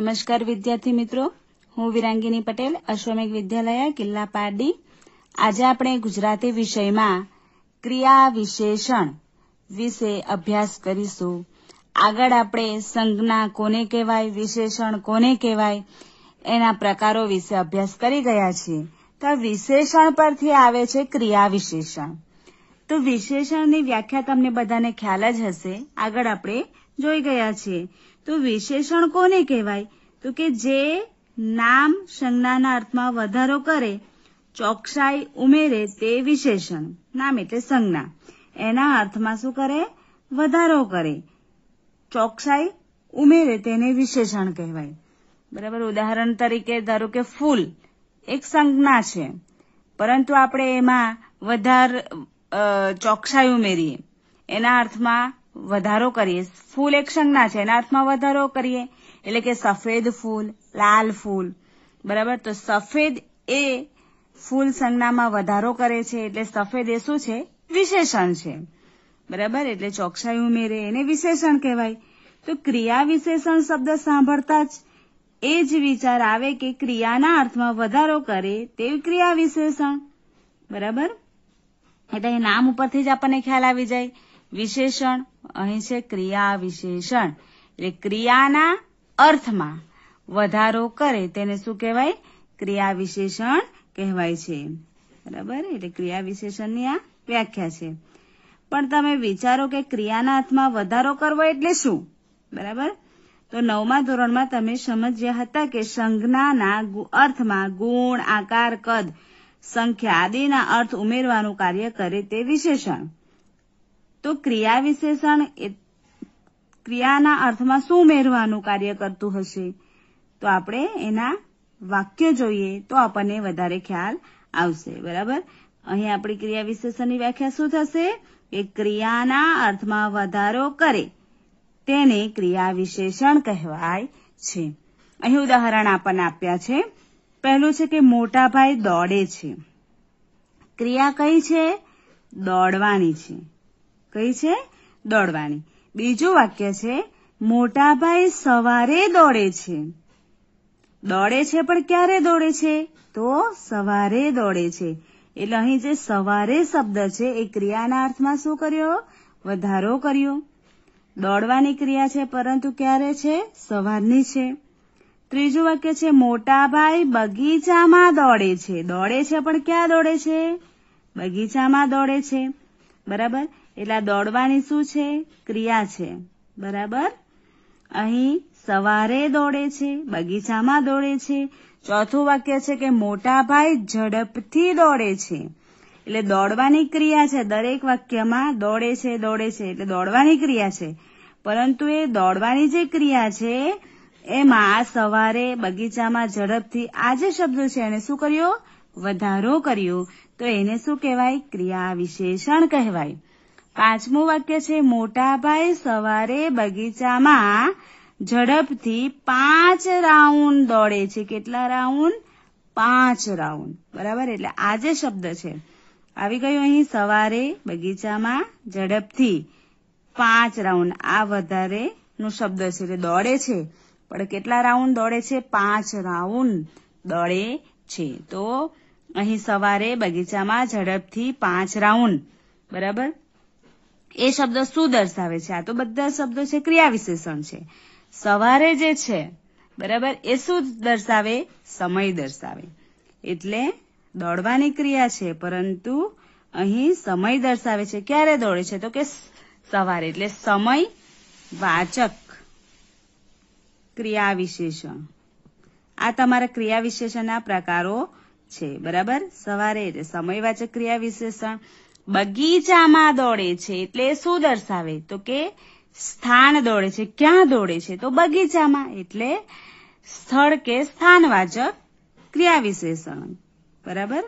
નમસ્કાર વિદ્યાર્થી મિત્રો હું વિરાંગીની પટેલ અશ્વમેઘ વિદ્યાલય કિલ્લા પારડી આજે આપણે ગુજરાતી વિષયમાં ક્રિયા વિશેષણ વિશે અભ્યાસ કરીશું આગળ આપણે સંજ્ઞા કોને કહેવાય વિશેષણ કોને કહેવાય એના પ્રકારો વિશે અભ્યાસ કરી ગયા છીએ તો વિશેષણ પરથી આવે છે ક્રિયા વિશેષણ તો વિશેષણની વ્યાખ્યા તમને બધાને ખ્યાલ જ હશે આગળ આપણે જોઈ ગયા છીએ તો વિશેષણ કોને કહેવાય તો કે જે નામ સંજ્ઞાના અર્થમાં વધારો કરે ચોકસાઈ ઉમેરે તે વિશેષણ નામ એટલે સંજ્ઞા એના અર્થમાં શું કરે વધારો કરે ચોકસાઈ ઉમેરે તેને વિશેષણ કહેવાય બરાબર ઉદાહરણ તરીકે ધારો કે ફૂલ એક સંજ્ઞા છે પરંતુ આપણે એમાં વધાર ચોકસાઈ ઉમેરીએ એના અર્થમાં વધારો કરીએ ફૂલ એક સંજ્ઞા છે એના અર્થમાં વધારો કરીએ એટલે કે સફેદ ફૂલ લાલ ફૂલ બરાબર તો સફેદ એ ફૂલ સંજ્ઞામાં વધારો કરે છે એટલે સફેદ એ શું છે વિશેષણ છે બરાબર એટલે ચોકસાઈ ઉમેરે એને વિશેષણ કહેવાય તો ક્રિયા વિશેષણ શબ્દ સાંભળતા જ એ જ વિચાર આવે કે ક્રિયાના અર્થમાં વધારો કરે તે ક્રિયા વિશેષણ બરાબર એટલે નામ ઉપરથી જ આપણને ખ્યાલ આવી જાય વિશેષણ અહીં છે ક્રિયા વિશેષણ એટલે ક્રિયાના અર્થમાં વધારો કરે તેને શું કહેવાય ક્રિયા વિશેષણ કહેવાય છે બરાબર એટલે ક્રિયા વિશેષણની આ વ્યાખ્યા છે પણ તમે વિચારો કે ક્રિયાના અર્થમાં વધારો કરવો એટલે શું બરાબર તો નવમા ધોરણમાં તમે સમજ્યા હતા કે સંજ્ઞાના અર્થમાં ગુણ આકાર કદ સંખ્યા આદિના અર્થ ઉમેરવાનું કાર્ય કરે તે વિશેષણ તો ક્રિયા વિશેષણ ક્રિયાના અર્થમાં શું મેળવાનું કાર્ય કરતું હશે તો આપણે એના વાક્ય જોઈએ તો આપણને વધારે ખ્યાલ આવશે બરાબર અહીં આપણી ક્રિયા વિશેષણની વ્યાખ્યા શું થશે કે ક્રિયાના અર્થમાં વધારો કરે તેને ક્રિયા વિશેષણ કહેવાય છે અહીં ઉદાહરણ આપણને આપ્યા છે પહેલું છે કે મોટાભાઈ દોડે છે ક્રિયા કઈ છે દોડવાની છે કઈ છે દોડવાની બીજું વાક્ય છે મોટાભાઈ સવારે દોડે છે દોડે છે પણ ક્યારે દોડે છે તો સવારે દોડે છે એટલે અહીં જે સવારે શબ્દ છે એ ક્રિયાના અર્થમાં શું કર્યો વધારો કર્યો દોડવાની ક્રિયા છે પરંતુ ક્યારે છે સવારની છે ત્રીજું વાક્ય છે મોટાભાઈ બગીચામાં દોડે છે દોડે છે પણ ક્યાં દોડે છે બગીચામાં દોડે છે બરાબર એટલે દોડવાની શું છે ક્રિયા છે બરાબર અહીં સવારે દોડે છે બગીચામાં દોડે છે ચોથું વાક્ય છે કે મોટા ભાઈ ઝડપથી દોડે છે એટલે દોડવાની ક્રિયા છે દરેક વાક્યમાં દોડે છે દોડે છે એટલે દોડવાની ક્રિયા છે પરંતુ એ દોડવાની જે ક્રિયા છે એમાં આ સવારે બગીચામાં ઝડપથી આ જે શબ્દ છે એને શું કર્યો વધારો કર્યો તો એને શું કહેવાય ક્રિયા વિશેષણ કહેવાય પાંચમું વાક્ય છે મોટાભાઈ સવારે બગીચામાં ઝડપથી પાંચ રાઉન્ડ દોડે છે કેટલા રાઉન્ડ પાંચ રાઉન્ડ બરાબર એટલે આ શબ્દ છે આવી ગયો અહીં સવારે બગીચામાં ઝડપથી પાંચ રાઉન્ડ આ વધારે નું શબ્દ છે એટલે દોડે છે પણ કેટલા રાઉન્ડ દોડે છે પાંચ રાઉન્ડ દોડે છે તો અહીં સવારે બગીચામાં ઝડપથી પાંચ રાઉન્ડ બરાબર એ શબ્દ શું દર્શાવે છે આ તો બધા શબ્દો છે ક્રિયા વિશેષણ છે સવારે જે છે બરાબર એ શું દર્શાવે સમય દર્શાવે એટલે દોડવાની ક્રિયા છે પરંતુ અહીં સમય દર્શાવે છે ક્યારે દોડે છે તો કે સવારે એટલે સમય વાચક ક્રિયા વિશેષણ આ તમારા ક્રિયા વિશેષણના પ્રકારો છે બરાબર સવારે એટલે સમયવાચક ક્રિયા વિશેષણ બગીચામાં દોડે છે એટલે શું દર્શાવે તો કે સ્થાન દોડે છે ક્યાં દોડે છે તો બગીચામાં એટલે સ્થળ કે સ્થાનવાચક ક્રિયા વિશેષણ બરાબર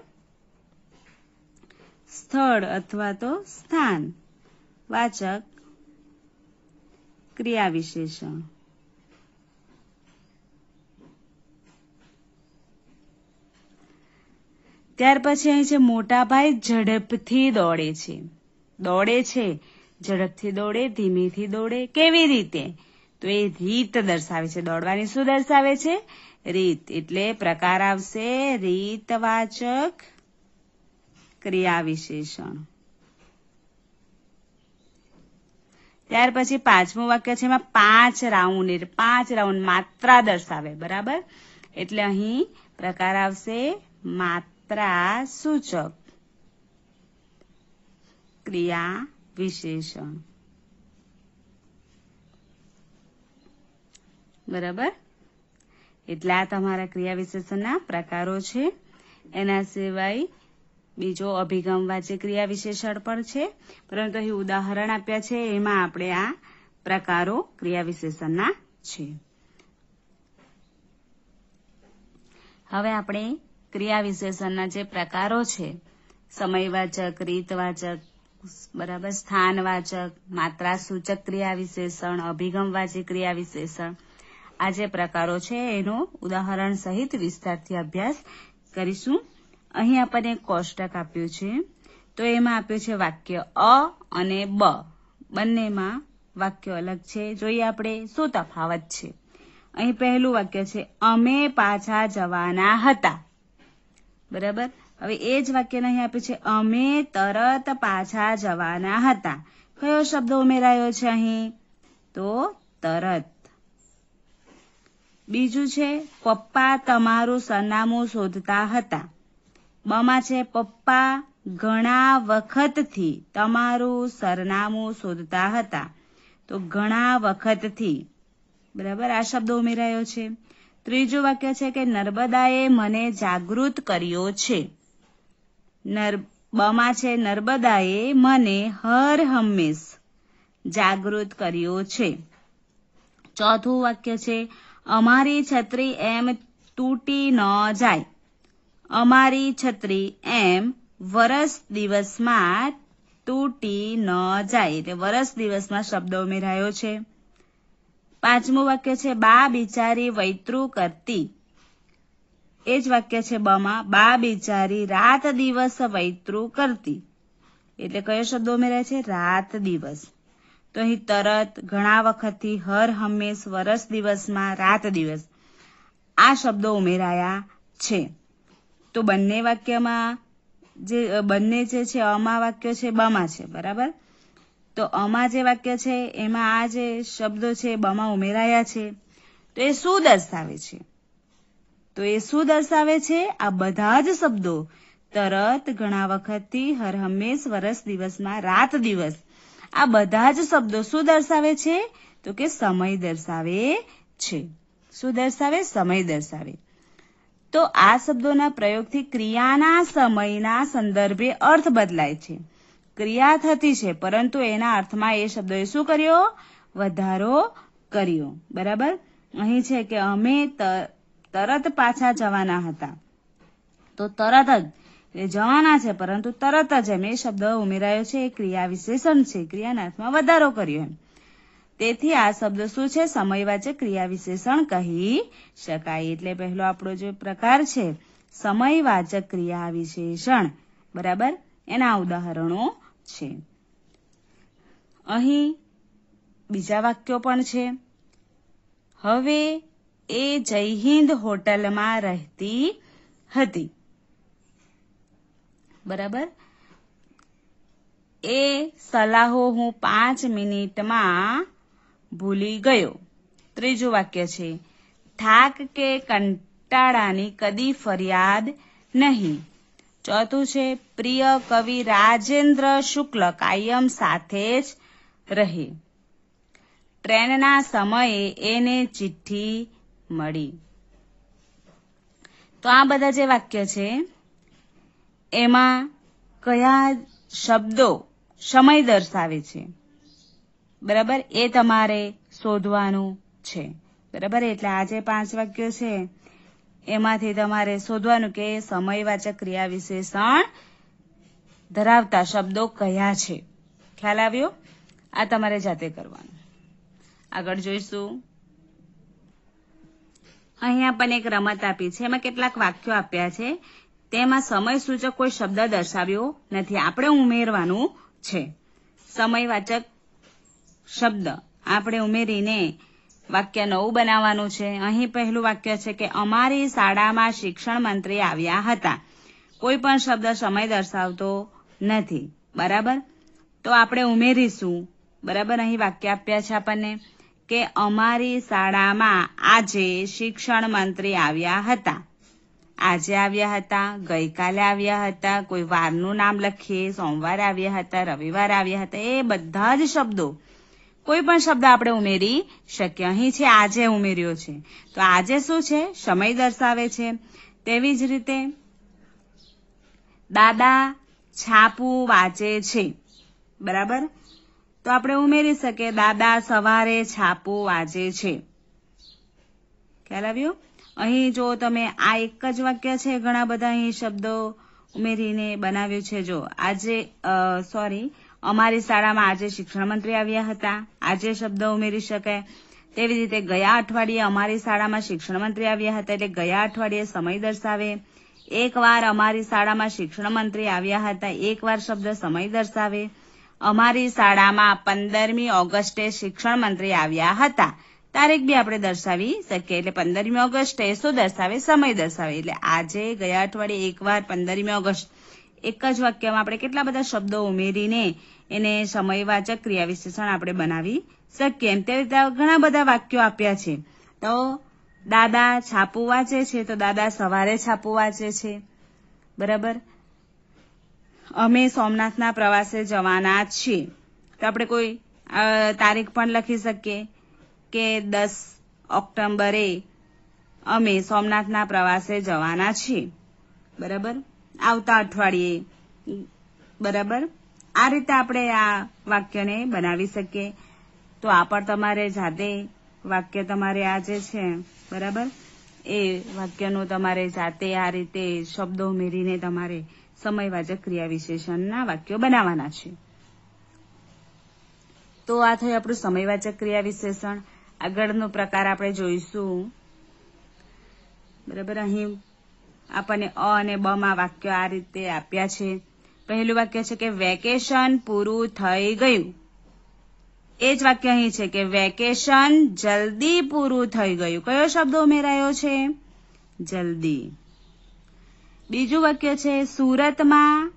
સ્થળ અથવા તો સ્થાન વાચક ક્રિયા વિશેષણ ત્યાર પછી અહીં છે મોટા ઝડપથી દોડે છે દોડે છે ઝડપથી દોડે ધીમેથી દોડે કેવી રીતે તો એ રીત દર્શાવે છે દોડવાની શું દર્શાવે છે રીત એટલે પ્રકાર આવશે રીતવાચક ક્રિયા વિશેષણ ત્યાર પછી પાંચમું વાક્ય છે એમાં પાંચ રાઉન્ડ પાંચ રાઉન્ડ માત્રા દર્શાવે બરાબર એટલે અહીં પ્રકાર આવશે માત્ર ત્રાસૂચક ક્રિયા વિશેષણ બરાબર એટલે આ તમારા ક્રિયા વિશેષણના પ્રકારો છે એના સિવાય બીજો અભિગમવાચી ક્રિયા વિશેષણ પણ છે પરંતુ અહીં ઉદાહરણ આપ્યા છે એમાં આપણે આ પ્રકારો ક્રિયા વિશેષણના છે હવે આપણે ક્રિયા વિશેષણના જે પ્રકારો છે સમયવાચક રીતવાચક બરાબર સ્થાનવાચક માત્રા સૂચક ક્રિયા ક્રિયાવિશેષણ અભિગમવાચી વિશેષણ આ જે પ્રકારો છે એનું ઉદાહરણ સહિત વિસ્તારથી અભ્યાસ કરીશું અહીં આપણને એક કોષ્ટક આપ્યું છે તો એમાં આપ્યું છે વાક્ય અ અને બ બંનેમાં વાક્ય અલગ છે જોઈએ આપણે શું તફાવત છે અહીં પહેલું વાક્ય છે અમે પાછા જવાના હતા બરાબર હવે એ જ વાક્ય અહીં આપ્યું છે અમે તરત પાછા જવાના હતા કયો શબ્દ ઉમેરાયો છે અહીં તો તરત બીજું છે પપ્પા તમારું સરનામું શોધતા હતા બમાં છે પપ્પા ઘણા વખતથી તમારું સરનામું શોધતા હતા તો ઘણા વખતથી બરાબર આ શબ્દ ઉમેરાયો છે ત્રીજું વાક્ય છે કે નર્મદાએ મને જાગૃત કર્યો છે નર બમાં છે નર્મદાએ મને હર હંમેશ જાગૃત કર્યો છે ચોથું વાક્ય છે અમારી છત્રી એમ તૂટી ન જાય અમારી છત્રી એમ વરસ દિવસમાં તૂટી ન જાય એટલે વરસ દિવસમાં શબ્દ ઉમેરાયો છે પાંચમું વાક્ય છે બા બિચારી વૈતૃ કરતી એ જ વાક્ય છે બમાં બા બિચારી રાત દિવસ વૈતૃ કરતી એટલે કયો શબ્દ ઉમેરાય છે રાત દિવસ તો અહીં તરત ઘણા વખતથી હર હંમેશ વરસ દિવસમાં રાત દિવસ આ શબ્દો ઉમેરાયા છે તો બંને વાક્યમાં જે બંને જે છે અમા વાક્ય છે બમા છે બરાબર તો અમા જે વાક્ય છે એમાં આ જે શબ્દો છે બમા ઉમેરાયા છે તો એ શું દર્શાવે છે તો એ શું દર્શાવે છે આ બધા જ શબ્દો તરત ઘણા વખતથી હર હંમેશ વરસ દિવસમાં રાત દિવસ આ બધા જ શબ્દો શું દર્શાવે છે તો કે સમય દર્શાવે છે શું દર્શાવે સમય દર્શાવે તો આ શબ્દોના પ્રયોગથી ક્રિયાના સમયના સંદર્ભે અર્થ બદલાય છે ક્રિયા થતી છે પરંતુ એના અર્થમાં એ શબ્દોએ શું કર્યો વધારો કર્યો બરાબર અહીં છે કે અમે તરત પાછા જવાના હતા તો તરત જ જવાના છે પરંતુ તરત જ એમ એ શબ્દ ઉમેરાયો છે એ ક્રિયા વિશેષણ છે ક્રિયાના અર્થમાં વધારો કર્યો એમ તેથી આ શબ્દ શું છે સમયવાચક ક્રિયા વિશેષણ કહી શકાય એટલે પહેલો આપણો જે પ્રકાર છે સમયવાચક ક્રિયા વિશેષણ બરાબર એના ઉદાહરણો છે અહીં બીજા વાક્યો પણ છે હવે એ જય હિન્દ હોટલમાં રહેતી હતી બરાબર એ સલાહો હું પાંચ મિનિટમાં ભૂલી ગયો ત્રીજું વાક્ય છે થાક કે કંટાળાની કદી ફરિયાદ નહીં ચોથું છે પ્રિય કવિ રાજેન્દ્ર શુક્લ કાયમ સાથે જ રહી ટ્રેનના સમયે એને ચિઠ્ઠી મળી તો આ બધા જે વાક્ય છે એમાં કયા શબ્દો સમય દર્શાવે છે બરાબર એ તમારે શોધવાનું છે બરાબર એટલે આજે પાંચ વાક્યો છે એમાંથી તમારે શોધવાનું કે સમયવાચક ક્રિયા વિશેષણ ધરાવતા શબ્દો કયા છે ખ્યાલ આવ્યો આ તમારે જાતે કરવાનું આગળ જોઈશું અહીંયા પણ એક રમત આપી છે એમાં કેટલાક વાક્યો આપ્યા છે તેમાં સમય સૂચક કોઈ શબ્દ દર્શાવ્યો નથી આપણે ઉમેરવાનું છે સમયવાચક શબ્દ આપણે ઉમેરીને વાક્ય નવું બનાવવાનું છે અહીં પહેલું વાક્ય છે કે અમારી શાળામાં શિક્ષણ મંત્રી આવ્યા હતા કોઈ પણ શબ્દ સમય દર્શાવતો નથી બરાબર તો આપણે ઉમેરીશું બરાબર અહીં વાક્ય આપ્યા છે આપણને કે અમારી શાળામાં આજે શિક્ષણ મંત્રી આવ્યા હતા આજે આવ્યા હતા ગઈકાલે આવ્યા હતા કોઈ વારનું નામ લખીએ સોમવાર આવ્યા હતા રવિવાર આવ્યા હતા એ બધા જ શબ્દો કોઈ પણ શબ્દ આપણે ઉમેરી શકીએ અહીં છે આજે ઉમેર્યો છે તો આજે શું છે સમય દર્શાવે છે તેવી જ રીતે દાદા છાપું વાંચે છે બરાબર તો આપણે ઉમેરી શકીએ દાદા સવારે છાપું વાંચે છે ખ્યાલ આવ્યું અહીં જો તમે આ એક જ વાક્ય છે ઘણા બધા અહીં શબ્દો ઉમેરીને બનાવ્યું છે જો આજે સોરી અમારી શાળામાં આજે શિક્ષણ મંત્રી આવ્યા હતા આજે શબ્દ ઉમેરી શકાય તેવી રીતે ગયા અઠવાડિયે અમારી શાળામાં શિક્ષણ મંત્રી આવ્યા હતા એટલે ગયા અઠવાડિયે સમય દર્શાવે એકવાર અમારી શાળામાં શિક્ષણ મંત્રી આવ્યા હતા એકવાર શબ્દ સમય દર્શાવે અમારી શાળામાં પંદરમી ઓગસ્ટે શિક્ષણ મંત્રી આવ્યા હતા તારીખ બી આપણે દર્શાવી શકીએ એટલે પંદરમી ઓગસ્ટે શું દર્શાવે સમય દર્શાવે એટલે આજે ગયા અઠવાડિયે એકવાર પંદરમી ઓગસ્ટ એક જ વાક્યમાં આપણે કેટલા બધા શબ્દો ઉમેરીને એને સમયવાચક ક્રિયા વિશેષણ આપણે બનાવી શકીએ એમ તે ઘણા બધા વાક્યો આપ્યા છે તો દાદા છાપુ વાંચે છે તો દાદા સવારે છાપું વાંચે છે બરાબર અમે સોમનાથના પ્રવાસે જવાના છીએ તો આપણે કોઈ તારીખ પણ લખી શકીએ કે દસ ઓક્ટોમ્બરે અમે સોમનાથના પ્રવાસે જવાના છીએ બરાબર આવતા અઠવાડિયે બરાબર આ રીતે આપણે આ વાક્યને બનાવી શકીએ તો આ પણ તમારે જાતે વાક્ય તમારે આ જે છે બરાબર એ વાક્યનું તમારે જાતે આ રીતે શબ્દો ઉમેરીને તમારે સમયવાચક ક્રિયા વિશેષણના વાક્યો બનાવવાના છે તો આ થયું આપણું સમયવાચક ક્રિયા વિશેષણ આગળનો પ્રકાર આપણે જોઈશું બરાબર અહીં આપણને અ અને બમાં માં વાક્યો આ રીતે આપ્યા છે પહેલું વાક્ય છે કે વેકેશન પૂરું થઈ ગયું એ જ વાક્ય અહીં છે કે વેકેશન જલ્દી પૂરું થઈ ગયું કયો શબ્દ ઉમેરાયો છે જલ્દી બીજું વાક્ય છે સુરતમાં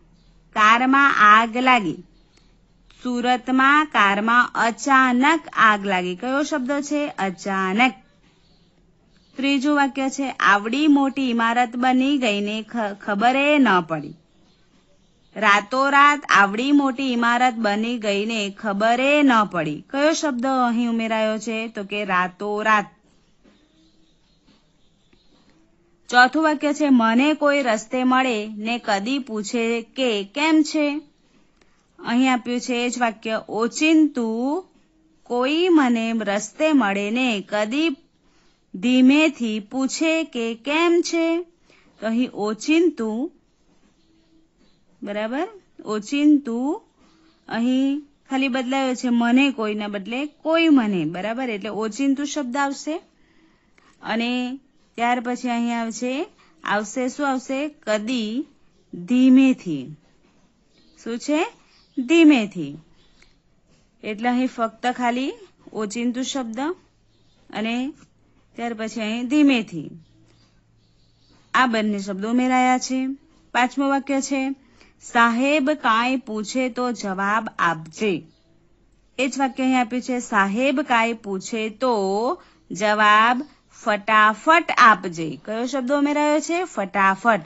કારમાં આગ લાગી સુરતમાં કારમાં અચાનક આગ લાગી કયો શબ્દ છે અચાનક ત્રીજું વાક્ય છે આવડી મોટી ઇમારત બની ગઈ ને ખબરે ન પડી રાતોરાત આવડી મોટી ઇમારત બની ગઈને ખબરે ન પડી કયો શબ્દ અહીં ઉમેરાયો છે તો કે રાતોરાત ચોથું વાક્ય છે મને કોઈ રસ્તે મળે ને કદી પૂછે કે કેમ છે અહીં આપ્યું છે એ જ વાક્ય ઓચિંતુ કોઈ મને રસ્તે મળે ને કદી ધીમેથી પૂછે કે કેમ છે તો અહીં ઓચિંતું બરાબર ઓચિંતુ અહીં ખાલી બદલાયો છે મને કોઈના બદલે કોઈ મને બરાબર એટલે ઓચિંતુ શબ્દ આવશે અને ત્યાર પછી અહીં આવશે આવશે શું આવશે કદી ધીમેથી શું છે ધીમેથી એટલે અહીં ફક્ત ખાલી ઓચિંતુ શબ્દ અને ત્યાર પછી અહીં ધીમેથી આ બંને શબ્દો ઉમેરાયા છે પાંચમો વાક્ય છે સાહેબ કાંઈ પૂછે તો જવાબ આપજે એ જ વાક્ય અહીં આપ્યું છે સાહેબ કાંઈ પૂછે તો જવાબ ફટાફટ આપજે કયો શબ્દ ઉમેરાયો છે ફટાફટ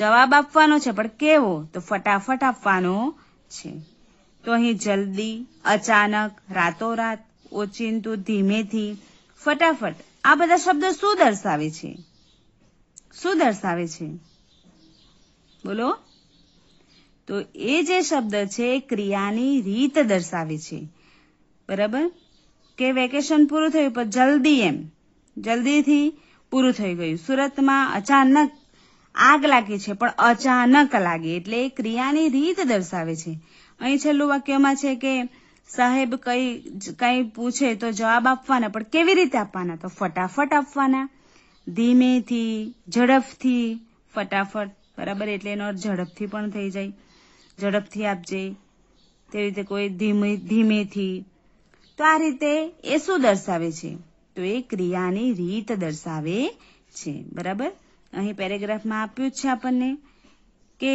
જવાબ આપવાનો છે પણ કેવો તો ફટાફટ આપવાનો છે તો અહીં જલ્દી અચાનક રાતોરાત ઓચિંતું ધીમેથી ફટાફટ આ બધા શબ્દો શું દર્શાવે છે શું દર્શાવે છે બોલો તો એ જે શબ્દ છે એ ક્રિયાની રીત દર્શાવે છે બરાબર કે વેકેશન પૂરું થયું પણ જલ્દી એમ જલ્દીથી પૂરું થઈ ગયું સુરતમાં અચાનક આગ લાગી છે પણ અચાનક લાગી એટલે એ ક્રિયાની રીત દર્શાવે છે અહીં છેલ્લું વાક્યમાં છે કે સાહેબ કઈ કઈ પૂછે તો જવાબ આપવાના પણ કેવી રીતે આપવાના તો ફટાફટ આપવાના ધીમેથી ઝડપથી ફટાફટ બરાબર એટલે એનો ઝડપથી પણ થઈ જાય ઝડપથી આપજે તે રીતે કોઈ ધીમે ધીમેથી તો આ રીતે એ શું દર્શાવે છે તો એ ક્રિયાની રીત દર્શાવે છે બરાબર અહીં પેરેગ્રાફમાં આપ્યું છે આપણને કે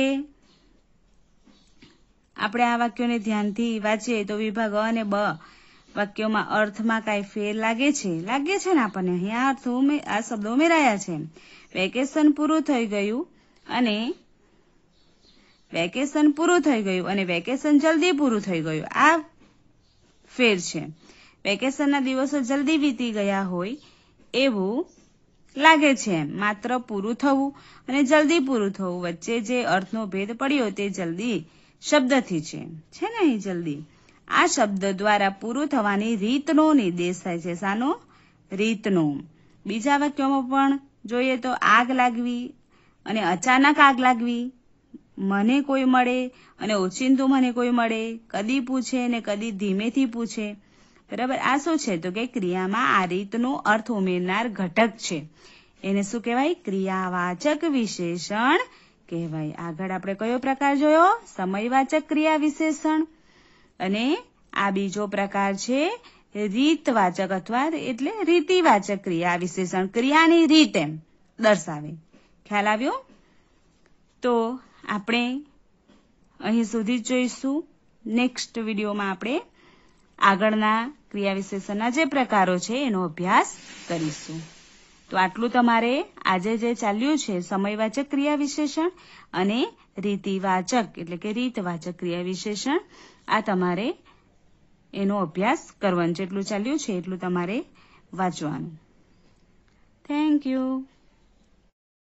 આપણે આ વાક્યોને ધ્યાનથી વાંચીએ તો વિભાગ અ અને બ વાક્યોમાં અર્થમાં કાંઈ ફેર લાગે છે લાગે છે ને આપણને અહીં અહીંયા અર્થ આ શબ્દો ઉમેરાયા છે વેકેશન પૂરું થઈ ગયું અને વેકેશન પૂરું થઈ ગયું અને વેકેશન જલ્દી પૂરું થઈ ગયું આ ફેર છે વેકેશનના દિવસો જલ્દી વીતી ગયા હોય એવું લાગે છે માત્ર પૂરું થવું અને જલ્દી પૂરું થવું વચ્ચે જે અર્થનો ભેદ પડ્યો તે જલ્દી શબ્દથી છે છે ને અહીં જલ્દી આ શબ્દ દ્વારા પૂરું થવાની રીતનો નિર્દેશ થાય છે સાનો રીતનો બીજા વાક્યોમાં પણ જોઈએ તો આગ લાગવી અને અચાનક આગ લાગવી મને કોઈ મળે અને ઓચિંતું મને કોઈ મળે કદી પૂછે ને કદી ધીમેથી પૂછે બરાબર આ શું છે તો કે ક્રિયામાં આ રીતનો અર્થ ઉમેરનાર ઘટક છે એને શું કહેવાય ક્રિયાવાચક વિશેષણ કહેવાય આગળ આપણે કયો પ્રકાર જોયો સમયવાચક ક્રિયા વિશેષણ અને આ બીજો પ્રકાર છે રીતવાચક અથવા એટલે રીતિવાચક ક્રિયા વિશેષણ ક્રિયાની રીત એમ દર્શાવે ખ્યાલ આવ્યો તો આપણે અહીં સુધી જ જોઈશું નેક્સ્ટ વિડીયોમાં આપણે આગળના ક્રિયા વિશેષણના જે પ્રકારો છે એનો અભ્યાસ કરીશું તો આટલું તમારે આજે જે ચાલ્યું છે સમયવાચક ક્રિયા વિશેષણ અને રીતિવાચક એટલે કે રીતવાચક ક્રિયા વિશેષણ આ તમારે એનો અભ્યાસ કરવાનો જેટલું ચાલ્યું છે એટલું તમારે વાંચવાનું થેન્ક યુ